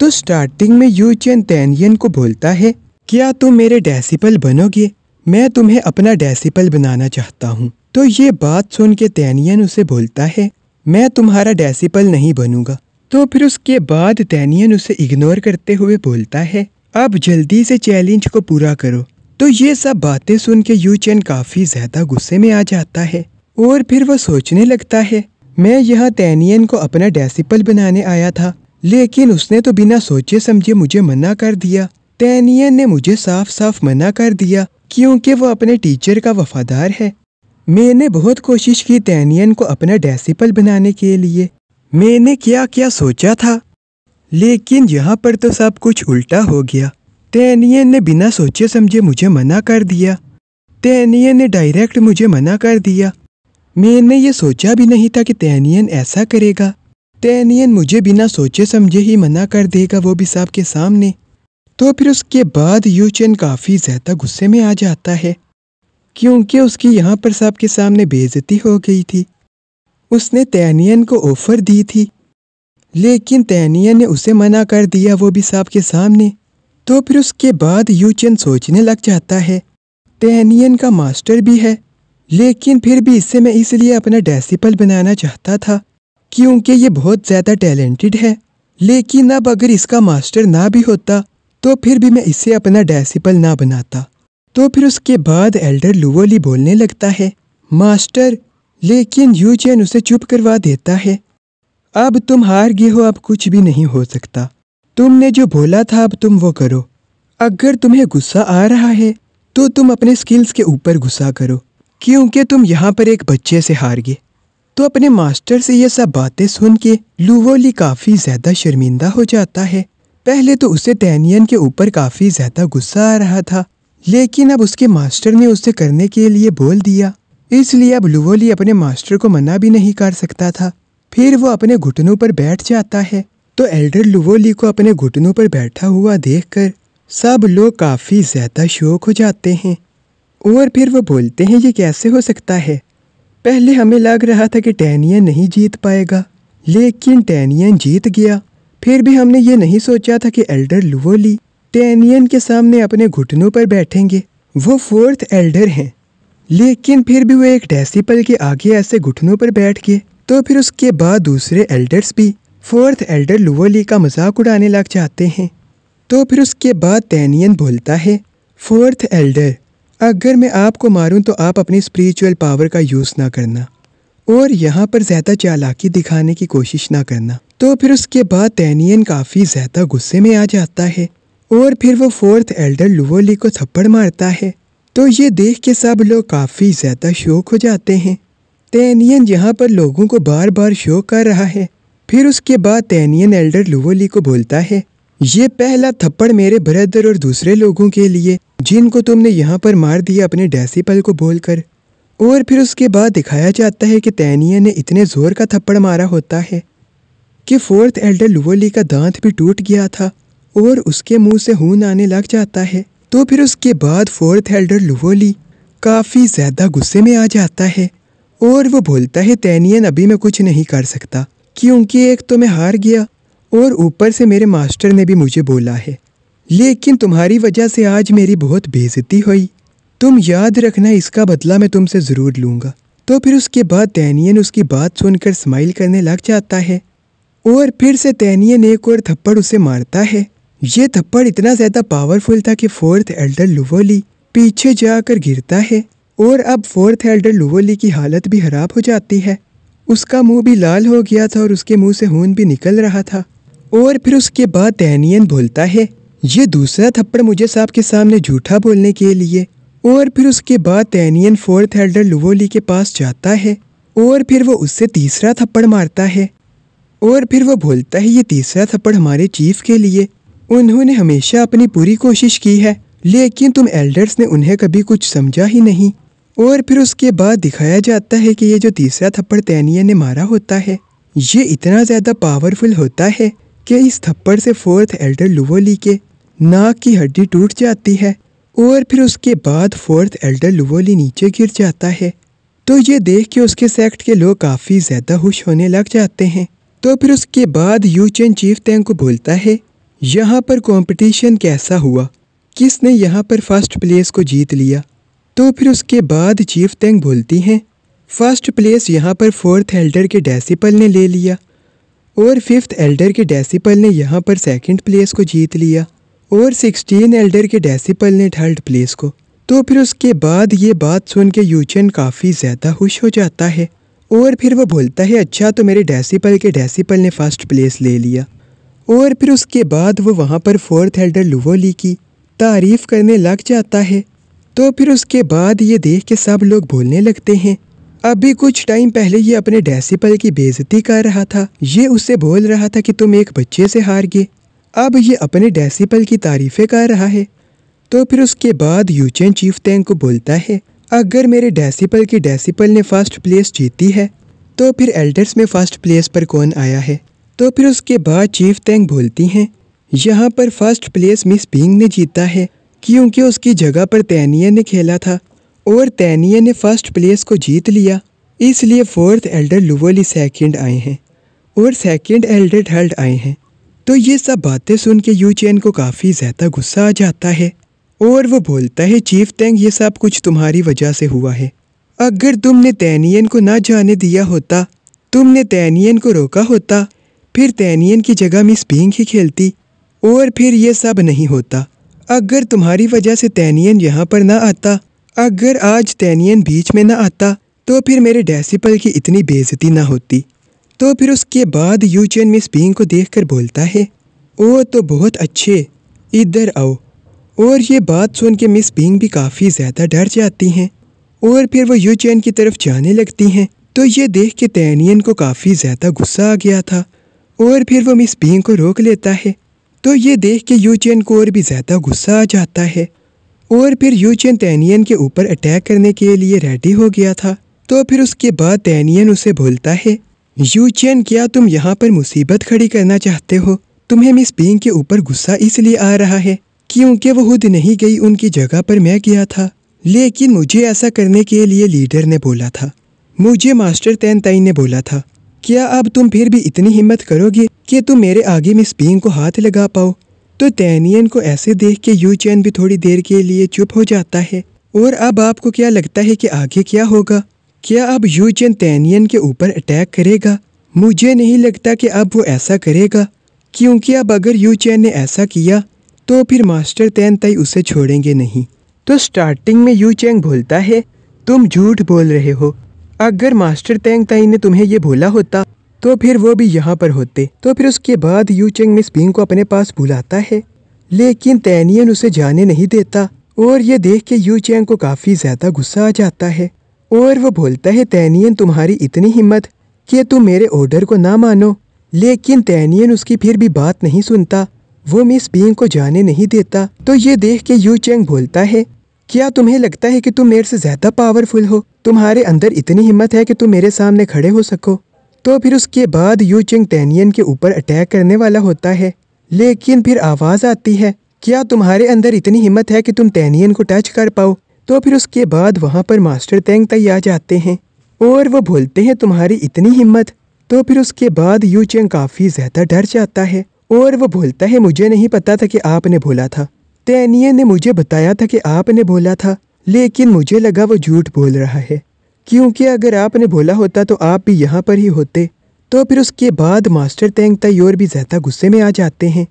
तो स्टार्टिंग में यू चैन तैनियन को बोलता है क्या तुम मेरे डेसिपल बनोगे मैं तुम्हें अपना डेसिपल बनाना चाहता हूँ तो ये बात सुन के तैनियन उसे बोलता है मैं तुम्हारा डेसिपल नहीं बनूंगा तो फिर उसके बाद तैनियन उसे इग्नोर करते हुए बोलता है अब जल्दी से चैलेंज को पूरा करो तो ये सब बातें सुन के यू चैन काफ़ी ज़्यादा गुस्से में आ जाता है और फिर वह सोचने लगता है मैं यहाँ तैनियन को अपना डेसिपल बनाने आया था लेकिन उसने तो बिना सोचे समझे मुझे मना कर दिया तैनियन ने मुझे साफ साफ मना कर दिया क्योंकि वो अपने टीचर का वफादार है मैंने बहुत कोशिश की तैनियन को अपना डेसिपल बनाने के लिए मैंने क्या क्या सोचा था लेकिन यहाँ पर तो सब कुछ उल्टा हो गया तैनियन ने बिना सोचे समझे मुझे मना कर दिया तैनियन ने डायरेक्ट मुझे मना कर दिया मैंने ये सोचा भी नहीं था कि तैनियन ऐसा करेगा तैनियन मुझे बिना सोचे समझे ही मना कर देगा वो भी साहब के सामने तो फिर उसके बाद यूचेन काफ़ी ज़्यादा गुस्से में आ जाता है क्योंकि उसकी यहाँ पर साहब के सामने बेजती हो गई थी उसने तैनियन को ऑफ़र दी थी लेकिन तैनियन ने उसे मना कर दिया वो भी साहब के सामने तो फिर उसके बाद यूचेन सोचने लग जाता है तैनियन का मास्टर भी है लेकिन फिर भी इससे मैं इसलिए अपना डेसिपल बनाना चाहता था क्योंकि ये बहुत ज़्यादा टैलेंटेड है लेकिन अब अगर इसका मास्टर ना भी होता तो फिर भी मैं इसे अपना डेसिपल ना बनाता तो फिर उसके बाद एल्डर लुवोली बोलने लगता है मास्टर लेकिन यू चैन उसे चुप करवा देता है अब तुम हार गए हो अब कुछ भी नहीं हो सकता तुमने जो बोला था अब तुम वो करो अगर तुम्हें गुस्सा आ रहा है तो तुम अपने स्किल्स के ऊपर गुस्सा करो क्योंकि तुम यहाँ पर एक बच्चे से हार गए तो अपने मास्टर से यह सब बातें सुन के लूवोली काफ़ी ज़्यादा शर्मिंदा हो जाता है पहले तो उसे टैनियन के ऊपर काफ़ी ज़्यादा गुस्सा आ रहा था लेकिन अब उसके मास्टर ने उसे करने के लिए बोल दिया इसलिए अब लूवोली अपने मास्टर को मना भी नहीं कर सकता था फिर वो अपने घुटनों पर बैठ जाता है तो एल्डर लुवोली को अपने घुटनों पर बैठा हुआ कर सब लोग काफ़ी ज़्यादा शौक हो जाते हैं और फिर वो बोलते हैं ये कैसे हो सकता है पहले हमें लग रहा था कि टैनियन नहीं जीत पाएगा लेकिन टैनियन जीत गया फिर भी हमने ये नहीं सोचा था कि एल्डर लुवोली टैनियन के सामने अपने घुटनों पर बैठेंगे वो फोर्थ एल्डर हैं लेकिन फिर भी वो एक डेसीपल के आगे ऐसे घुटनों पर बैठ गए तो फिर उसके बाद दूसरे एल्डर्स भी फोर्थ एल्डर लुवोली का मजाक उड़ाने लग जाते हैं तो फिर उसके बाद टैनियन बोलता है फोर्थ एल्डर अगर मैं आपको मारूं तो आप अपनी स्पिरिचुअल पावर का यूज़ ना करना और यहाँ पर ज़्यादा चालाकी दिखाने की कोशिश ना करना तो फिर उसके बाद तैनियन काफ़ी ज़्यादा गुस्से में आ जाता है और फिर वो फोर्थ एल्डर लुवोली को थप्पड़ मारता है तो ये देख के सब लोग काफ़ी ज़्यादा शोक हो जाते हैं तैनियन यहाँ पर लोगों को बार बार शोक कर रहा है फिर उसके बाद तैनियन एल्डर लुवोली को बोलता है ये पहला थप्पड़ मेरे ब्रदर और दूसरे लोगों के लिए जिनको तुमने यहाँ पर मार दिया अपने डेसीपल को बोलकर और फिर उसके बाद दिखाया जाता है कि तैनिया ने इतने ज़ोर का थप्पड़ मारा होता है कि फोर्थ एल्डर लुवली का दांत भी टूट गया था और उसके मुंह से हून आने लग जाता है तो फिर उसके बाद फोर्थ एल्डर लुवली काफ़ी ज़्यादा गुस्से में आ जाता है और वो बोलता है तैनियन अभी मैं कुछ नहीं कर सकता क्योंकि एक तो मैं हार गया और ऊपर से मेरे मास्टर ने भी मुझे बोला है लेकिन तुम्हारी वजह से आज मेरी बहुत बेजती हुई तुम याद रखना इसका बदला मैं तुमसे ज़रूर लूँगा तो फिर उसके बाद तैनियन उसकी बात सुनकर स्माइल करने लग जाता है और फिर से तैनियन एक और थप्पड़ उसे मारता है ये थप्पड़ इतना ज़्यादा पावरफुल था कि फोर्थ एल्डर लुवोली पीछे जाकर गिरता है और अब फोर्थ एल्डर लुवोली की हालत भी खराब हो जाती है उसका मुंह भी लाल हो गया था और उसके मुंह से खून भी निकल रहा था और फिर उसके बाद दैनियन बोलता है ये दूसरा थप्पड़ मुझे साहब के सामने झूठा बोलने के लिए और फिर उसके बाद तैनियन फोर्थ हेल्डर लुवोली के पास जाता है और फिर वो उससे तीसरा थप्पड़ मारता है और फिर वो बोलता है ये तीसरा थप्पड़ हमारे चीफ के लिए उन्होंने हमेशा अपनी पूरी कोशिश की है लेकिन तुम एल्डर्स ने उन्हें कभी कुछ समझा ही नहीं और फिर उसके बाद दिखाया जाता है कि ये जो तीसरा थप्पड़ तैनिया ने मारा होता है ये इतना ज़्यादा पावरफुल होता है कि इस थप्पड़ से फोर्थ एल्डर लुवोली के नाक की हड्डी टूट जाती है और फिर उसके बाद फोर्थ एल्डर लुवोली नीचे गिर जाता है तो ये देख के उसके सेक्ट के लोग काफ़ी ज़्यादा खुश होने लग जाते हैं तो फिर उसके बाद यूचेन चीफ तैंग को बोलता है यहाँ पर कंपटीशन कैसा हुआ किसने यहाँ पर फर्स्ट प्लेस को जीत लिया तो फिर उसके बाद चीफ तैंग बोलती हैं फर्स्ट प्लेस यहाँ पर फोर्थ एल्डर के डेसिपल ने ले लिया और फिफ्थ एल्डर के डेसिपल ने यहाँ पर सेकंड प्लेस को जीत लिया और सिक्सटीन एल्डर के डेसिपल ने थर्ड प्लेस को तो फिर उसके बाद ये बात सुन के यूचन काफ़ी ज़्यादा खुश हो जाता है और फिर वो बोलता है अच्छा तो मेरे डेसिपल के डेसिपल ने फर्स्ट प्लेस ले लिया और फिर उसके बाद वो वहाँ पर फोर्थ एल्डर लुवोली की तारीफ़ करने लग जाता है तो फिर उसके बाद ये देख के सब लोग बोलने लगते हैं अभी कुछ टाइम पहले ये अपने डेसीपल की बेजती कर रहा था ये उससे बोल रहा था कि तुम एक बच्चे से हार गए अब ये अपने डेसीपल की तारीफें कर रहा है तो फिर उसके बाद यूचेन चीफ तैंग को बोलता है अगर मेरे डेसीपल की डेसीपल ने फर्स्ट प्लेस जीती है तो फिर एल्डर्स में फर्स्ट प्लेस पर कौन आया है तो फिर उसके बाद चीफ तैंग बोलती हैं यहाँ पर फर्स्ट प्लेस मिस पिंग ने जीता है क्योंकि उसकी जगह पर तैनिया ने खेला था और तैनिया ने फर्स्ट प्लेस को जीत लिया इसलिए फोर्थ एल्डर लुवली सेकंड आए हैं और सेकंड एल्डर थर्ड आए हैं तो ये सब बातें सुन के यू चैन को काफ़ी ज़्यादा गुस्सा आ जाता है और वो बोलता है चीफ तेंग ये सब कुछ तुम्हारी वजह से हुआ है अगर तुमने तैनियन को ना जाने दिया होता तुमने तैनियन को रोका होता फिर तैनियन की जगह मिस बींग ही खेलती और फिर ये सब नहीं होता अगर तुम्हारी वजह से तैनियन यहाँ पर ना आता अगर आज तैनियन बीच में ना आता तो फिर मेरे डेसिपल की इतनी बेजती ना होती तो फिर उसके बाद यूचन मिस बींग को देख बोलता है ओ तो बहुत अच्छे इधर आओ और ये बात सुन के मिस बींग भी काफ़ी ज़्यादा डर जाती हैं और फिर वो यूचैन की तरफ जाने लगती हैं तो ये देख के तैनियन को काफ़ी ज़्यादा गुस्सा आ गया था और फिर वो मिस बींग को रोक लेता है तो ये देख के यूचैन को और भी ज़्यादा गुस्सा आ जाता है और फिर यूचेन तैनियन के ऊपर अटैक करने के लिए रेडी हो गया था तो फिर उसके बाद तैनियन उसे बोलता है यूचैन क्या तुम यहाँ पर मुसीबत खड़ी करना चाहते हो तुम्हें मिस पिंग के ऊपर गुस्सा इसलिए आ रहा है क्योंकि वो खुद नहीं गई उनकी जगह पर मैं गया था लेकिन मुझे ऐसा करने के लिए लीडर ने बोला था मुझे मास्टर तैन तैन ने बोला था क्या अब तुम फिर भी इतनी हिम्मत करोगे कि तुम मेरे आगे मिस पिंग को हाथ लगा पाओ तो तैनियन को ऐसे देख के यू चैन भी थोड़ी देर के लिए चुप हो जाता है और अब आपको क्या लगता है कि आगे क्या होगा क्या अब यू चैन तैनियन के ऊपर अटैक करेगा मुझे नहीं लगता कि अब वो ऐसा करेगा क्योंकि अब अगर यू चैन ने ऐसा किया तो फिर मास्टर तैन तई उसे छोड़ेंगे नहीं तो स्टार्टिंग में यू चैंग बोलता है तुम झूठ बोल रहे हो अगर मास्टर तैंग तई ने तुम्हें यह बोला होता तो फिर वो भी यहाँ पर होते तो फिर उसके बाद यू चेंग मिस पिंग को अपने पास बुलाता है लेकिन तैनियन उसे जाने नहीं देता और ये देख के यू चेंग को काफ़ी ज़्यादा गुस्सा आ जाता है और वो बोलता है तैनियन तुम्हारी इतनी हिम्मत कि तुम मेरे ऑर्डर को ना मानो लेकिन तैनियन उसकी फिर भी बात नहीं सुनता वो मिस बिंग को जाने नहीं देता तो ये देख के यू चैंग बोलता है क्या तुम्हें लगता है कि तुम मेरे से ज़्यादा पावरफुल हो तुम्हारे अंदर इतनी हिम्मत है कि तुम मेरे सामने खड़े हो सको तो फिर उसके बाद यू चिंग टैनियन के ऊपर अटैक करने वाला होता है लेकिन फिर आवाज़ आती है क्या तुम्हारे अंदर इतनी हिम्मत है कि तुम टैनियन को टच कर पाओ तो फिर उसके बाद वहाँ पर मास्टर तेंग तई आ जाते हैं और वो बोलते हैं तुम्हारी इतनी हिम्मत तो फिर उसके बाद यू चेंग काफ़ी ज़्यादा डर जाता है और वो बोलता है मुझे नहीं पता था कि आपने बोला था तैनियन ने मुझे बताया था कि आपने बोला था लेकिन मुझे लगा वो झूठ बोल रहा है क्योंकि अगर आपने बोला होता तो आप भी यहाँ पर ही होते तो फिर उसके बाद मास्टर तेंग तयोर भी ज़्यादा गुस्से में आ जाते हैं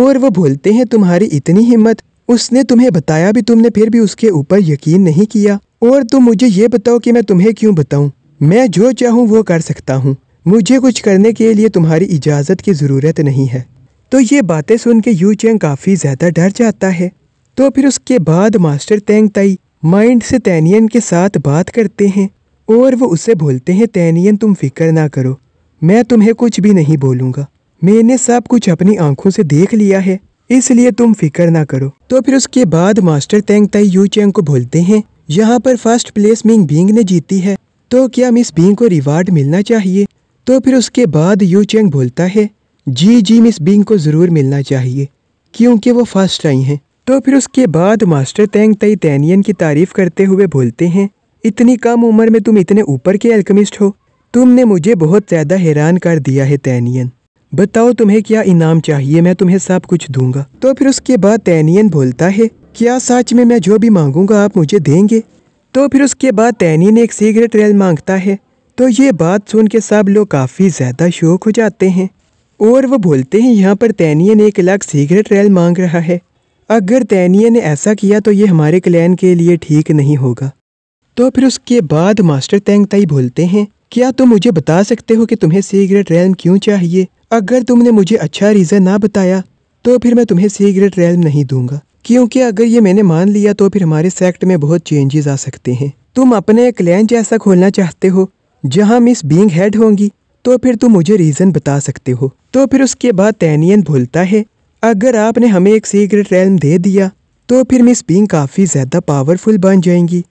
और वो बोलते हैं तुम्हारी इतनी हिम्मत उसने तुम्हें बताया भी तुमने फिर भी उसके ऊपर यकीन नहीं किया और तुम मुझे ये बताओ कि मैं तुम्हें क्यों बताऊं मैं जो चाहूं वो कर सकता हूं मुझे कुछ करने के लिए तुम्हारी इजाज़त की ज़रूरत नहीं है तो ये बातें सुन के यू चेंग काफ़ी ज़्यादा डर जाता है तो फिर उसके बाद मास्टर तेंग तई माइंड से तैनियन के साथ बात करते हैं और वो उसे बोलते हैं तैनियन तुम फिक्र ना करो मैं तुम्हें कुछ भी नहीं बोलूँगा मैंने सब कुछ अपनी आंखों से देख लिया है इसलिए तुम फिक्र ना करो तो फिर उसके बाद मास्टर तेंग ताई यू चैंग को बोलते हैं यहाँ पर फर्स्ट प्लेस मिंग बींग ने जीती है तो क्या मिस बींग को रिवार्ड मिलना चाहिए तो फिर उसके बाद यू चैंग बोलता है जी जी मिस बींग को ज़रूर मिलना चाहिए क्योंकि वो फर्स्ट आई हैं तो फिर उसके बाद मास्टर तेंग तई तैनियन की तारीफ करते हुए बोलते हैं इतनी कम उम्र में तुम इतने ऊपर के एल्कमिस्ट हो तुमने मुझे बहुत ज़्यादा हैरान कर दिया है तैनियन बताओ तुम्हें क्या इनाम चाहिए मैं तुम्हें सब कुछ दूंगा तो फिर उसके बाद तैनियन बोलता है क्या सच में मैं जो भी मांगूंगा आप मुझे देंगे तो फिर उसके बाद तैनियन एक सीगरेट रेल मांगता है तो ये बात सुन के सब लोग काफ़ी ज़्यादा शौक हो जाते हैं और वो बोलते हैं यहाँ पर तैनियन एक अलग सिगरेट रेल मांग रहा है अगर तैनिया ने ऐसा किया तो ये हमारे क्लैन के लिए ठीक नहीं होगा तो फिर उसके बाद मास्टर तेंगताई बोलते हैं क्या तुम मुझे बता सकते हो कि तुम्हें सीगरेट रैलम क्यों चाहिए अगर तुमने मुझे अच्छा रीज़न ना बताया तो फिर मैं तुम्हें सीगरेट रैलम नहीं दूंगा क्योंकि अगर ये मैंने मान लिया तो फिर हमारे सेक्ट में बहुत चेंजेस आ सकते हैं तुम अपने क्लैन जैसा खोलना चाहते हो जहाँ मिस बींग हेड होंगी तो फिर तुम मुझे रीज़न बता सकते हो तो फिर उसके बाद तैनियन बोलता है अगर आपने हमें एक सीक्रेट रैल दे दिया तो फिर मिस पिंग काफ़ी ज़्यादा पावरफुल बन जाएंगी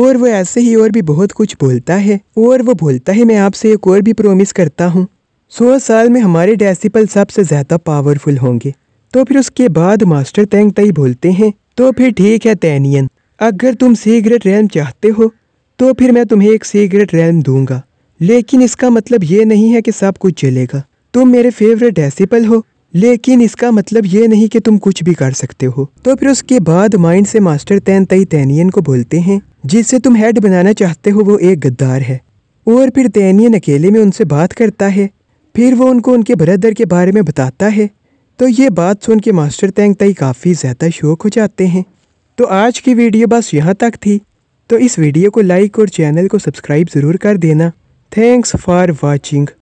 और वो ऐसे ही और भी बहुत कुछ बोलता है और वो बोलता है मैं आपसे एक और भी प्रोमिस करता हूँ सौ साल में हमारे डेसिपल सबसे ज़्यादा पावरफुल होंगे तो फिर उसके बाद मास्टर तैंग तई बोलते हैं तो फिर ठीक है तैनियन अगर तुम सीक्रेट रैम चाहते हो तो फिर मैं तुम्हें एक सीक्रेट रैम दूंगा लेकिन इसका मतलब ये नहीं है कि सब कुछ चलेगा तुम मेरे फेवरेट डेसिपल हो लेकिन इसका मतलब ये नहीं कि तुम कुछ भी कर सकते हो तो फिर उसके बाद माइंड से मास्टर तैन तई तैनियन को बोलते हैं जिससे तुम हेड बनाना चाहते हो वो एक गद्दार है और फिर तैनियन अकेले में उनसे बात करता है फिर वो उनको उनके ब्रदर के बारे में बताता है तो ये बात सुन के मास्टर तैंग तई काफ़ी ज़्यादा शौक हो जाते हैं तो आज की वीडियो बस यहाँ तक थी तो इस वीडियो को लाइक और चैनल को सब्सक्राइब ज़रूर कर देना थैंक्स फॉर वॉचिंग